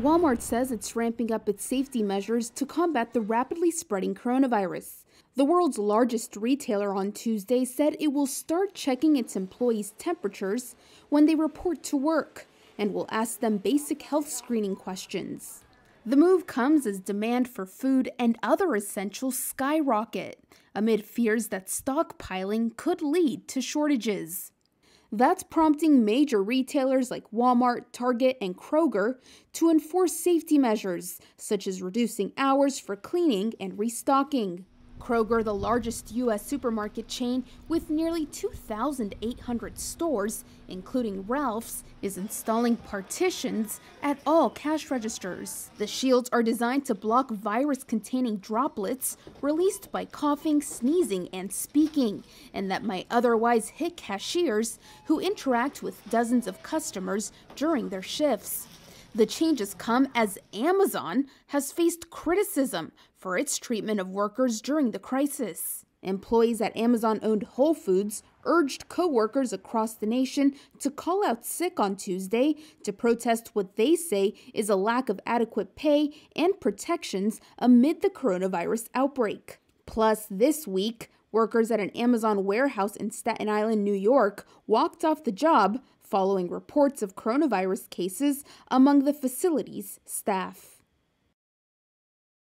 Walmart says it's ramping up its safety measures to combat the rapidly spreading coronavirus. The world's largest retailer on Tuesday said it will start checking its employees' temperatures when they report to work and will ask them basic health screening questions. The move comes as demand for food and other essentials skyrocket amid fears that stockpiling could lead to shortages. That's prompting major retailers like Walmart, Target, and Kroger to enforce safety measures, such as reducing hours for cleaning and restocking. Kroger, the largest U.S. supermarket chain with nearly 2,800 stores, including Ralph's, is installing partitions at all cash registers. The shields are designed to block virus containing droplets released by coughing, sneezing, and speaking, and that might otherwise hit cashiers who interact with dozens of customers during their shifts. The changes come as Amazon has faced criticism for its treatment of workers during the crisis. Employees at Amazon owned Whole Foods urged co workers across the nation to call out sick on Tuesday to protest what they say is a lack of adequate pay and protections amid the coronavirus outbreak. Plus, this week, workers at an Amazon warehouse in Staten Island, New York, walked off the job following reports of coronavirus cases among the facility's staff.